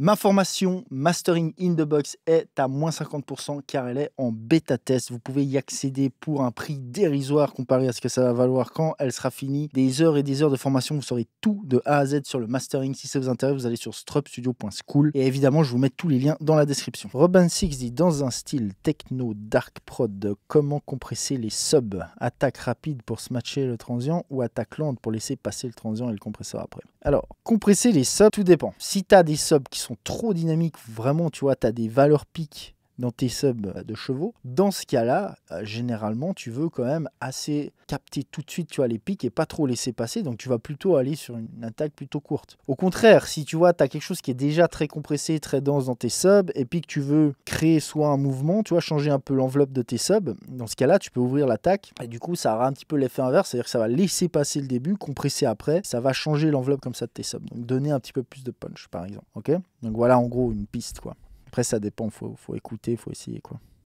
Ma formation Mastering in the Box est à moins 50% car elle est en bêta test. Vous pouvez y accéder pour un prix dérisoire comparé à ce que ça va valoir quand elle sera finie. Des heures et des heures de formation, vous saurez tout de A à Z sur le mastering. Si ça vous intéresse, vous allez sur strupstudio.school et évidemment, je vous mets tous les liens dans la description. Robin Six dit dans un style techno dark prod, comment compresser les subs Attaque rapide pour smatcher le transient ou attaque lente pour laisser passer le transient et le compresseur après Alors, compresser les subs, tout dépend. Si tu as des subs qui sont sont trop dynamiques. Vraiment, tu vois, tu as des valeurs piques dans tes subs euh, de chevaux. Dans ce cas-là, euh, généralement, tu veux quand même assez capter tout de suite tu vois, les pics et pas trop laisser passer. Donc tu vas plutôt aller sur une attaque plutôt courte. Au contraire, si tu vois, tu as quelque chose qui est déjà très compressé, très dense dans tes subs et puis que tu veux créer soit un mouvement, tu vois, changer un peu l'enveloppe de tes subs, dans ce cas-là, tu peux ouvrir l'attaque et du coup, ça aura un petit peu l'effet inverse. C'est-à-dire que ça va laisser passer le début, compresser après. Ça va changer l'enveloppe comme ça de tes subs. Donc donner un petit peu plus de punch, par exemple. ok donc voilà en gros une piste quoi. Après, ça dépend, faut, faut écouter, faut essayer, quoi.